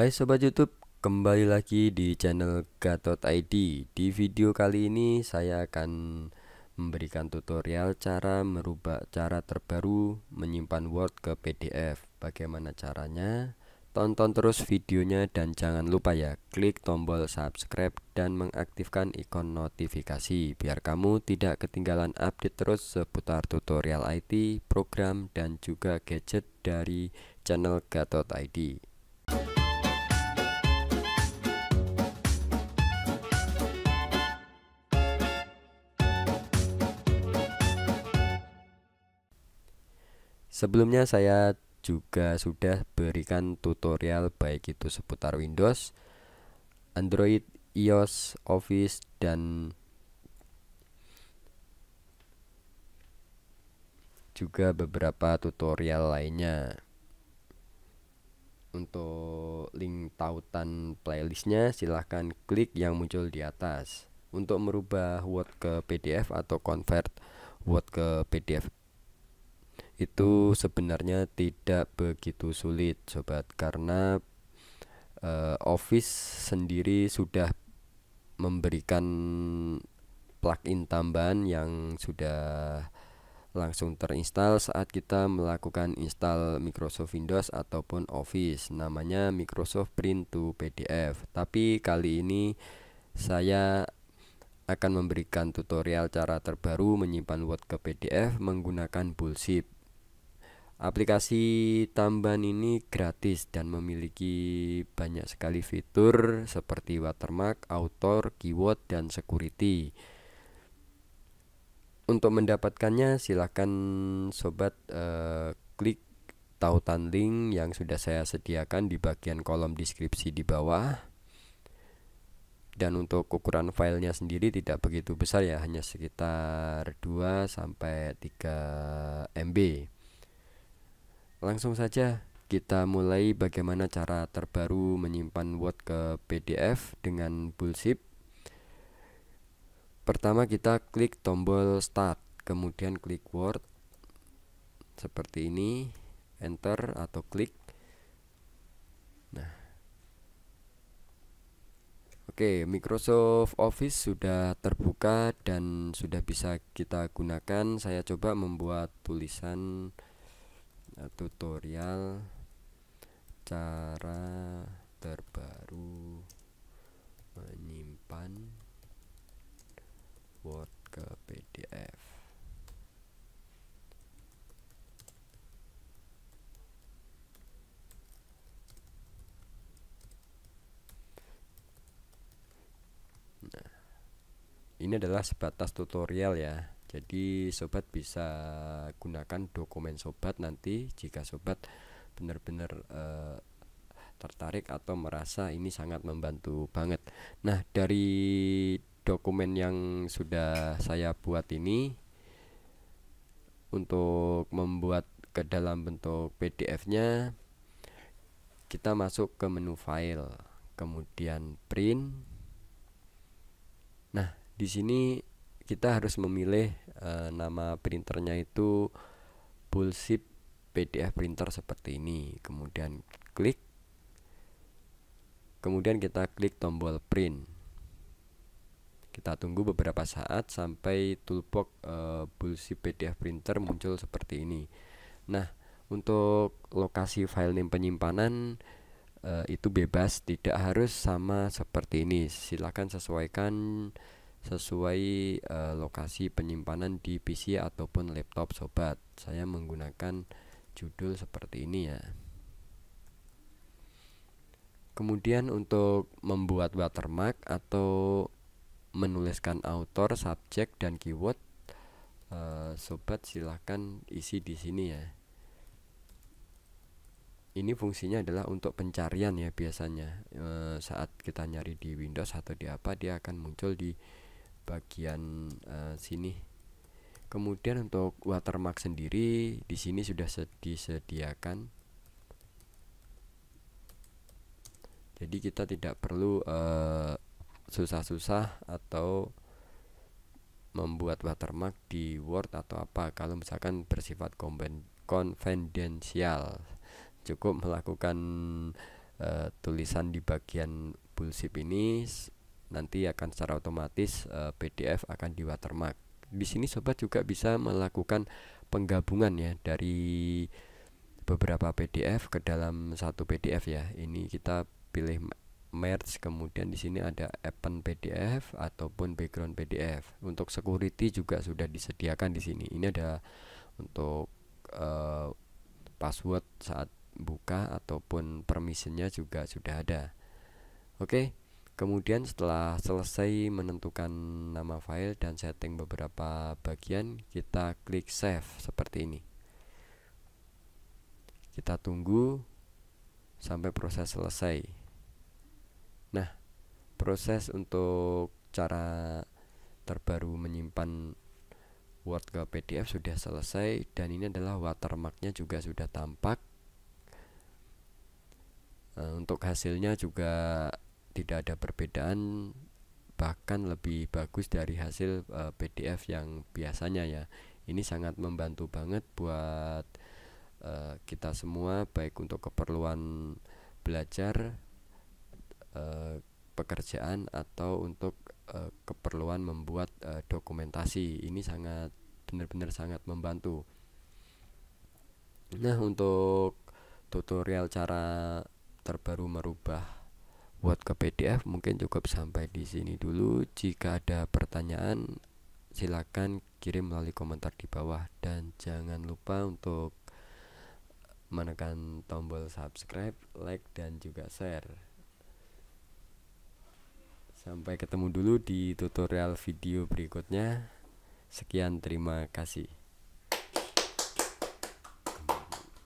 Hai Sobat Youtube, kembali lagi di channel Gatot ID Di video kali ini saya akan memberikan tutorial cara merubah cara terbaru menyimpan Word ke PDF Bagaimana caranya? Tonton terus videonya dan jangan lupa ya klik tombol subscribe dan mengaktifkan ikon notifikasi Biar kamu tidak ketinggalan update terus seputar tutorial IT, program, dan juga gadget dari channel Gatot ID Sebelumnya saya juga sudah berikan tutorial baik itu seputar Windows, Android, iOS, Office dan juga beberapa tutorial lainnya. Untuk link tautan playlistnya silahkan klik yang muncul di atas. Untuk merubah Word ke PDF atau convert Word ke PDF itu sebenarnya tidak begitu sulit sobat karena uh, Office sendiri sudah memberikan plugin tambahan yang sudah langsung terinstall saat kita melakukan install Microsoft Windows ataupun Office namanya Microsoft Print to PDF tapi kali ini saya akan memberikan tutorial cara terbaru menyimpan Word ke PDF menggunakan Bullshit Aplikasi tambahan ini gratis dan memiliki banyak sekali fitur seperti watermark, author, keyword, dan security. Untuk mendapatkannya silahkan sobat uh, klik tautan link yang sudah saya sediakan di bagian kolom deskripsi di bawah. Dan untuk ukuran filenya sendiri tidak begitu besar ya, hanya sekitar 2 sampai 3 MB. Langsung saja kita mulai bagaimana cara terbaru menyimpan Word ke PDF dengan Bullzip. Pertama kita klik tombol Start, kemudian klik Word seperti ini, Enter atau klik. Nah, oke Microsoft Office sudah terbuka dan sudah bisa kita gunakan. Saya coba membuat tulisan. Eh, tutorial cara terbaru menyimpan Word ke PDF nah ini adalah sebatas tutorial ya jadi sobat bisa gunakan dokumen sobat nanti jika sobat benar-benar uh, tertarik atau merasa ini sangat membantu banget nah dari dokumen yang sudah saya buat ini untuk membuat ke dalam bentuk PDF-nya kita masuk ke menu file kemudian print nah di sini kita harus memilih e, nama printernya itu bullship PDF printer seperti ini. Kemudian klik. Kemudian kita klik tombol print. Kita tunggu beberapa saat sampai toolbox e, eh, bullship PDF printer muncul seperti ini. Nah, untuk lokasi file name penyimpanan e, itu bebas, tidak harus sama seperti ini. Silakan sesuaikan sesuai e, lokasi penyimpanan di PC ataupun laptop sobat saya menggunakan judul seperti ini ya kemudian untuk membuat watermark atau menuliskan author, subjek dan keyword e, sobat silahkan isi di sini ya ini fungsinya adalah untuk pencarian ya biasanya e, saat kita nyari di Windows atau di apa dia akan muncul di bagian uh, sini kemudian untuk watermark sendiri di sini sudah disediakan jadi kita tidak perlu eh, susah-susah atau membuat watermark di Word atau apa kalau misalkan bersifat konvensional, cukup melakukan uh, tulisan di bagian bullshit ini nanti akan secara otomatis uh, eh, PDF akan di watermark. Di sini sobat juga bisa melakukan penggabungan ya dari beberapa PDF ke dalam satu PDF ya. Ini kita pilih merge kemudian di sini ada append PDF ataupun background PDF. Untuk security juga sudah disediakan di sini. Ini ada untuk uh, password saat buka ataupun permissionnya juga sudah ada. Oke, okay, Kemudian setelah selesai menentukan nama file dan setting beberapa bagian, kita klik save seperti ini. Kita tunggu sampai proses selesai. Nah, proses untuk cara terbaru menyimpan Word ke PDF sudah selesai dan ini adalah watermarknya juga sudah tampak. Eh, untuk hasilnya juga tidak ada perbedaan bahkan lebih bagus dari hasil e, eh, PDF yang biasanya ya. Ini sangat membantu banget buat e, kita semua baik untuk keperluan belajar e, pekerjaan atau untuk e, keperluan membuat e, dokumentasi. Ini sangat benar-benar sangat membantu. Nah, untuk tutorial cara terbaru merubah buat ke PDF mungkin cukup sampai di sini dulu jika ada pertanyaan silakan kirim melalui komentar di bawah dan jangan lupa untuk menekan tombol subscribe, like dan juga share. Sampai ketemu dulu di tutorial video berikutnya. Sekian, terima kasih.